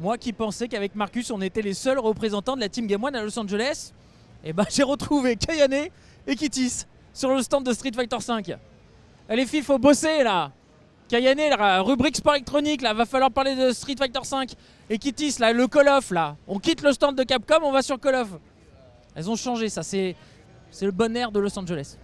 Moi qui pensais qu'avec Marcus, on était les seuls représentants de la Team Game One à Los Angeles, eh ben j'ai retrouvé Kayane et Kitis sur le stand de Street Fighter V. Allez, eh, filles, faut bosser là Kayane, la rubrique sport électronique, là, va falloir parler de Street Fighter V. Et Kitis, là, le Call of, là. On quitte le stand de Capcom, on va sur Call of. Elles ont changé, ça, c'est le bon air de Los Angeles.